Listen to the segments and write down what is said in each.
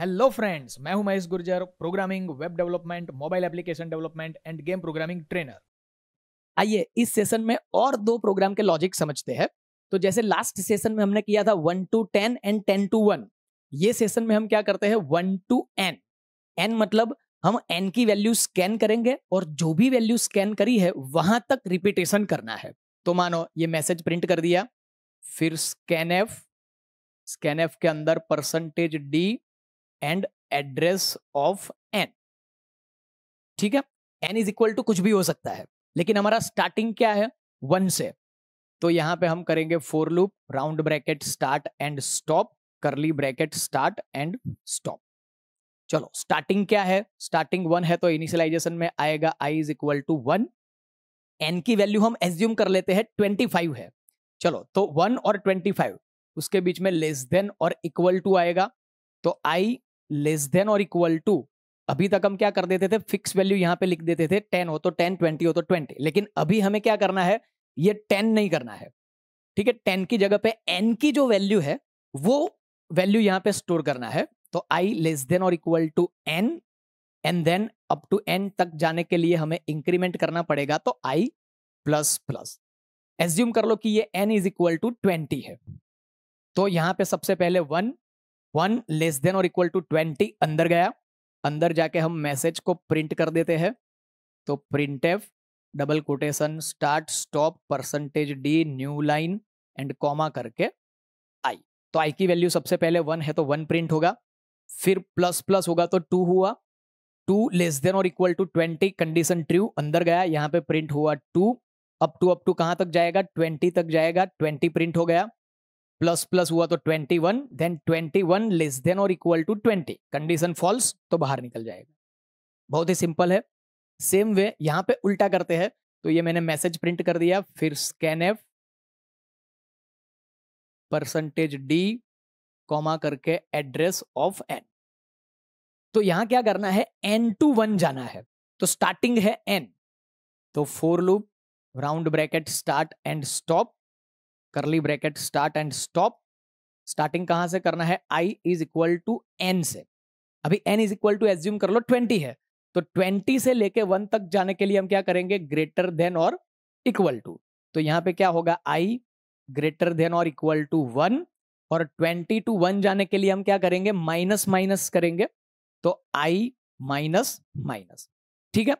Hello friends मैं हूं Mahesh Gurjar programming web development mobile application development and game programming trainer आइए इस सेशन में और दो प्रोग्राम के लॉजिक समझते हैं तो जैसे लास्ट सेशन में हमने किया था one two ten and ten two one ये सेशन में हम क्या करते हैं वन टू एन एन मतलब हम एन की वैल्यू स्कैन करेंगे और जो भी वैल्यू स्कैन करी है वहां तक रिपीटेशन करना है तो मानो ये मैसेज प्रिंट कर दिया फिर स्कैन एफ स्कैन एफ के अंदर percentage D and address of N ठीक है एन इज इक्वल टू कुछ भी हो सकता है लेकिन हमारा स्टार्टिंग क्या है वन से तो यहां पे हम करेंगे for loop round bracket start and stop curly bracket start and stop चलो स्टार्टिंग क्या है स्टार्टिंग वन है तो इनिशियलाइजेशन में आएगा I is equal to one N की वैल्यू हम एज्यूम कर लेते हैं ट्वेंटी फाइव है चलो तो वन और ट्वेंटी फाइव उसके बीच में लेस देन और इक्वल टू आएगा तो आई लेस देन और इक्वल टू अभी तक हम क्या कर देते थे फिक्स वैल्यू यहाँ पे लिख देते थे टेन हो तो टेन ट्वेंटी हो तो ट्वेंटी लेकिन अभी हमें क्या करना है ये टेन नहीं करना है ठीक है टेन की जगह पे एन की जो वैल्यू है वो वैल्यू यहाँ पे स्टोर करना है तो आई लेस देन और equal to N and then up to N तक जाने के लिए हमें इंक्रीमेंट करना पड़ेगा तो आई प्लस प्लस एज्यूम कर लो कि ये N is equal to twenty है तो यहाँ पे सबसे पहले वन वन लेस देन और इक्वल टू ट्वेंटी अंदर गया अंदर जाके हम मैसेज को प्रिंट कर देते हैं तो print F double quotation start stop percentage D new line and comma करके आई तो आई की वैल्यू सबसे पहले वन है तो वन प्रिंट होगा फिर प्लस प्लस होगा तो टू हुआ टू लेस देन और equal to twenty condition true अंदर गया यहाँ पे प्रिंट हुआ two up to up to कहाँ तक जाएगा ट्वेंटी तक जाएगा ट्वेंटी प्रिंट हो गया प्लस प्लस हुआ तो 21 then twenty one less than और इक्वल टू 20 कंडीशन फॉल्स तो बाहर निकल जाएगा बहुत ही सिंपल है सेम वे यहाँ पे उल्टा करते हैं तो ये मैंने मैसेज प्रिंट कर दिया फिर scan F percentage D comma करके एड्रेस ऑफ एन तो यहाँ क्या करना है एन टू वन जाना है तो स्टार्टिंग है एन तो for loop round bracket start and stop curly bracket start and stop starting कहां से करना है I is equal to N से अभी N is equal to assume कर लो ट्वेंटी है तो ट्वेंटी से लेके वन तक जाने के लिए हम क्या करेंगे ग्रेटर देन और इक्वल टू तो यहां पे क्या होगा आई ग्रेटर देन और इक्वल टू वन और ट्वेंटी टू वन जाने के लिए हम क्या करेंगे माइनस माइनस करेंगे तो आई माइनस माइनस ठीक है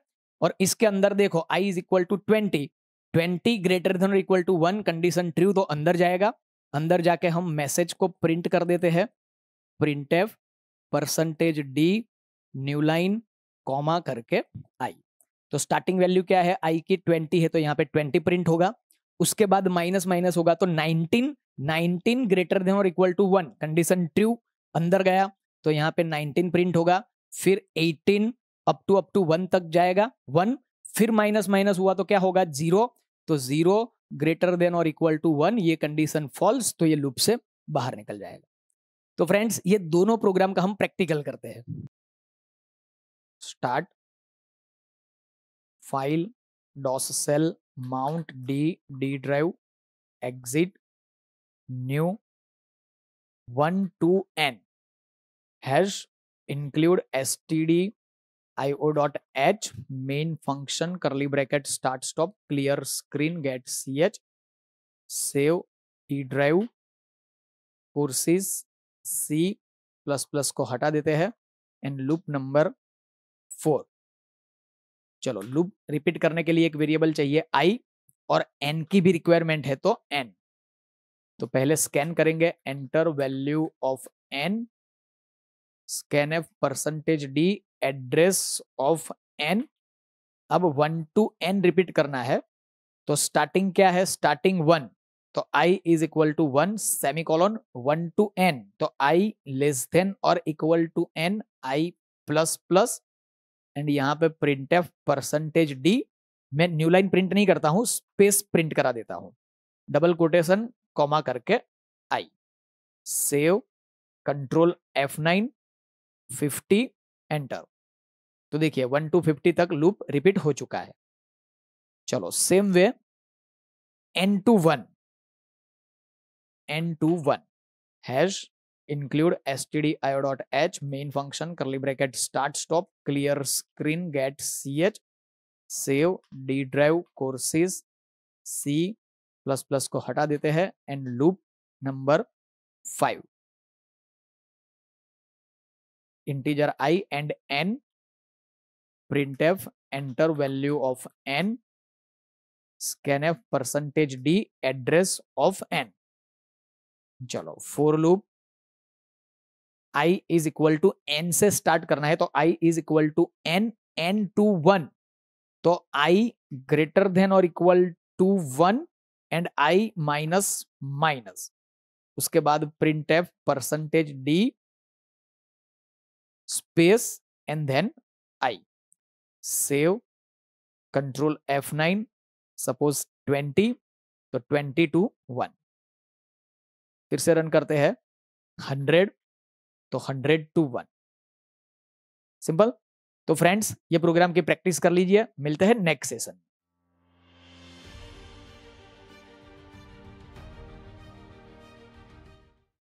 और इसके अंदर देखो I is equal to twenty twenty greater than और equal to one condition true तो अंदर जाएगा अंदर जाके हम मैसेज को प्रिंट कर देते हैं print F percentage D new line comma करके आई तो स्टार्टिंग वैल्यू क्या है आई की ट्वेंटी है तो यहाँ पे ट्वेंटी प्रिंट होगा उसके बाद माइनस माइनस होगा तो नाइनटीन नाइनटीन ग्रेटर देन और equal to one condition true अंदर गया तो यहाँ पे नाइनटीन प्रिंट होगा फिर eighteen up to up to one तक जाएगा वन फिर माइनस माइनस हुआ तो क्या होगा जीरो तो जीरो ग्रेटर देन और इक्वल टू वन ये कंडीशन फॉल्स तो ये लूप से बाहर निकल जाएगा तो फ्रेंड्स ये दोनों प्रोग्राम का हम प्रैक्टिकल करते हैं start file DOS shell mount D D drive exit new one to N hash include S T D dot H main function curly bracket start stop clear screen get C H save t drive courses C plus plus को हटा देते हैं and loop number four चलो loop repeat करने के लिए एक variable चाहिए आई और एन की भी रिक्वायरमेंट है तो एन तो पहले स्कैन करेंगे enter value of N scan F percentage D address of N अब वन टू एन रिपीट करना है तो स्टार्टिंग क्या है स्टार्टिंग वन तो i is equal to one semicolon one to N तो i लेस देन और equal to N i plus plus and यहां पे प्रिंट एफ परसेंटेज डी मैं न्यू लाइन प्रिंट नहीं करता हूं स्पेस प्रिंट करा देता हूं डबल कोटेशन कॉमा करके I save control F9 fifty enter तो देखिए वन टू फिफ्टी तक लूप रिपीट हो चुका है चलो same way N to one N to one has include S T D I dot H main function curly bracket start stop clear screen get C H save D drive courses C plus plus को हटा देते हैं and loop number five integer i and n printf enter value of n F percentage D address of N चलो for loop i is equal to N से start करना है तो i is equal to N N to one तो i greater than और equal to one and i minus minus उसके बाद print F percentage D space and then I. Save, control F9, suppose 20, तो 20 to 1. फिर से run करते हैं 100, तो 100 टू 1. सिंपल तो फ्रेंड्स ये प्रोग्राम की प्रैक्टिस कर लीजिए मिलते हैं नेक्स्ट सेशन